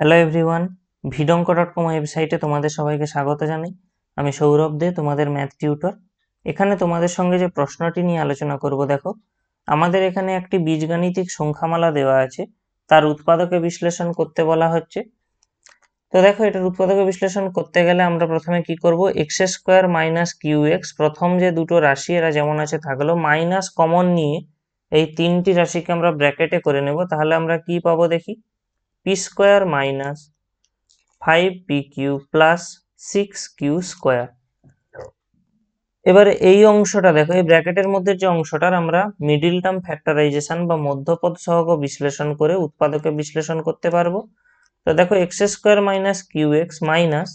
hello everyone ভিডঙ্ক dot com ওয়েবসাইটে তোমাদের সবাইকে স্বাগত জানাই আমি সৌরভ দে তোমাদের ম্যাথ টিউটর এখানে তোমাদের সঙ্গে যে প্রশ্নটি নিয়ে আলোচনা করব দেখো আমাদের এখানে একটি বীজগাণিতিক সংখ্যামালা দেওয়া আছে তার উৎপাদকে বিশ্লেষণ করতে বলা হচ্ছে তো দেখো এটার উৎপাদকে বিশ্লেষণ করতে গেলে আমরা প্রথমে কি করব X square minus Q X প্রথম যে দুটো রাশি এরা যেমন আছে থাকলো মাইনাস কমন নিয়ে এই তিনটি রাশিকে আমরা ব্র্যাকেটে করে নেব তাহলে আমরা কি পাবো দেখি P square minus five P Q plus six Q square এবার এই অংশটা দেখো এই ব্র্যাকেটের মধ্যে যে অংশটার আমরা মিডিল টার্ম ফ্যাক্টরাইজেশন বা মধ্যপদ সহগ বিশ্লেষণ করে উৎপাদকে বিশ্লেষণ করতে পারবো তো দেখো X square minus Q X minus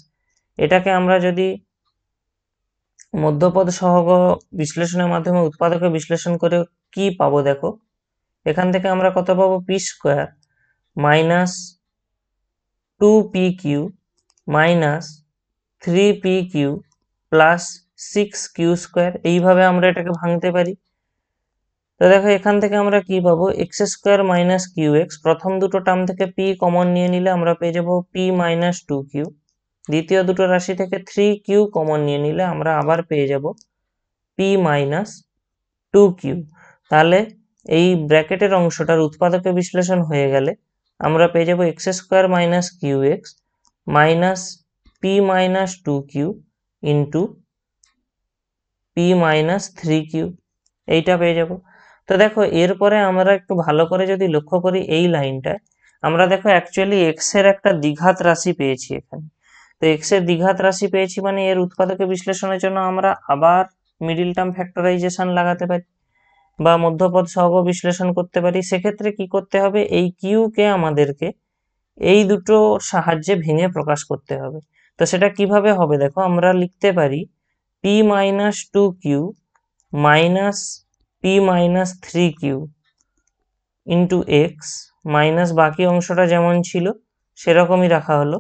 এটাকে আমরা যদি মধ্যপদ সহক বিশ্লেষণের মাধ্যমে উৎপাদকে বিশ্লেষণ করে কি পাবো দেখো এখান থেকে আমরা কত পাবো P square minus two P Q minus three P Q plus six Q square এইভাবে আমরা এটাকে ভাঙতে পারি তো দেখো এখান থেকে আমরা কি পাবো X square minus Q X প্রথম দুটো টার্ম থেকে পি কমন নিয়ে নিলে আমরা পেয়ে যাবো পি মাইনাস টু কিউ দ্বিতীয় দুটো রাশি থেকে থ্রি কিউ কমন নিয়ে নিলে আমরা আবার পেয়ে যাব পি মাইনাস টু কিউ তাহলে এই ব্র্যাকেটের অংশটার উৎপাদকে বিশ্লেষণ হয়ে গেলে আমরা পেয়ে যাবো X square minus Q X minus P minus two Q into P minus three Q এইটা পেয়ে যাব তো দেখো এরপরে আমরা একটু ভালো করে যদি লক্ষ্য করি এই লাইনটা আমরা দেখো অ্যাকচুয়ালি এক্সের একটা দ্বিঘাত রাশি পেয়েছি এখানে তো এক্সের দ্বিঘাত রাশি পেয়েছি মানে এর উৎপাদকে বিশ্লেষণের জন্য আমরা আবার মিডিল টার্ম ফ্যাক্টরাইজেশন লাগাতে পারি বা মধ্যপদ সহগ বিশ্লেষণ করতে পারি সেক্ষেত্রে কি করতে হবে এই কিউকে আমাদেরকে এই দুটো সাহায্যে ভেঙে প্রকাশ করতে হবে তো সেটা কিভাবে হবে দেখো আমরা লিখতে পারি P minus two Q minus P minus three Q into X minus বাকি অংশটা যেমন ছিল সেরকমই রাখা হলো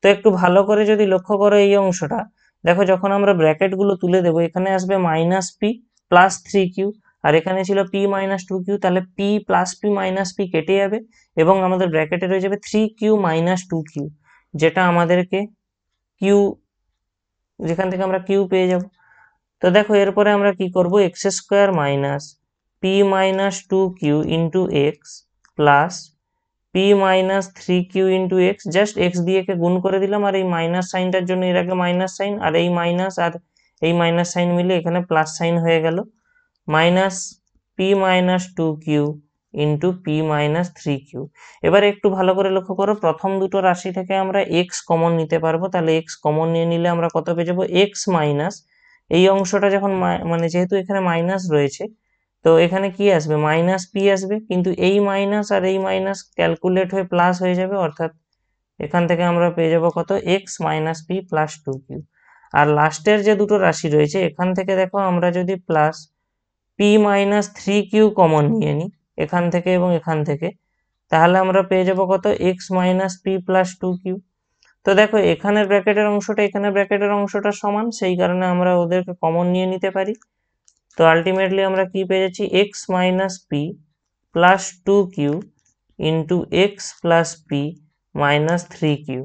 তো একটু ভালো করে যদি লক্ষ্য করো এই অংশটা দেখো যখন আমরা ব্র্যাকেটগুলো তুলে দেবো এখানে আসবে minus P plus three Q আর এখানে ছিল পি মাইনাস টু কিউ তাহলে P plus P minus P কেটে যাবে এবং আমাদের ব্র্যাকেটে রয়ে যাবে three Q minus two Q যেটা আমাদেরকে কিউ যেখান থেকে আমরা কিউ পেয়ে যাব তো দেখো এরপরে আমরা কি করব X square minus P minus two Q into X plus P minus three Q into X just X দিয়ে গুণ করে দিলাম আর এই মাইনাস সাইনটার জন্য এর আগে মাইনাস সাইন আর এই মাইনাস আর এই মাইনাস সাইন মিলে এখানে প্লাস সাইন হয়ে গেল minus P minus two Q into P minus three Q এবার একটু ভালো করে লক্ষ্য করো প্রথম দুটো রাশি থেকে আমরা এক্স কমন নিতে পারবো তাহলে এক্স কমন নিয়ে নিলে আমরা কত পেয়ে যাবো এক্স মাইনাস এই অংশটা যখন মানে যেহেতু এখানে মাইনাস রয়েছে তো এখানে কি আসবে মাইনাস পি আসবে কিন্তু এই মাইনাস আর এই মাইনাস ক্যালকুলেট হয়ে প্লাস হয়ে যাবে অর্থাৎ এখান থেকে আমরা পেয়ে যাব কত X minus P plus two Q আর লাস্টের যে দুটো রাশি রয়েছে এখান থেকে দেখো আমরা যদি plus P minus three Q common নিয়ে নিই এখান থেকে এবং এখান থেকে তাহলে আমরা পেয়ে যাবো কত X minus P plus two Q তো দেখো এখানের ব্র্যাকেটের অংশটা এখানে ব্র্যাকেটের অংশটা সমান সেই কারণে আমরা ওদেরকে কমন নিয়ে নিতে পারি তো আলটিমেটলি আমরা কি পেয়ে যাচ্ছি X minus P plus two Q into X plus P minus three Q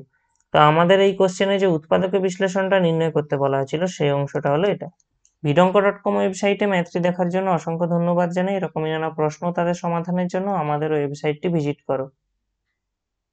তো আমাদের এই কোশ্চেনে যে উৎপাদকের বিশ্লেষণটা নির্ণয় করতে বলা হয়েছিল সেই অংশটা হলো এটা ভিডঙ্ক ডট কম ওয়েবসাইটে ম্যাথটি দেখার জন্য অসংখ্য ধন্যবাদ জানাই এরকমই নানা প্রশ্ন তাদের সমাধানের জন্য আমাদের ওয়েবসাইটটি ভিজিট করো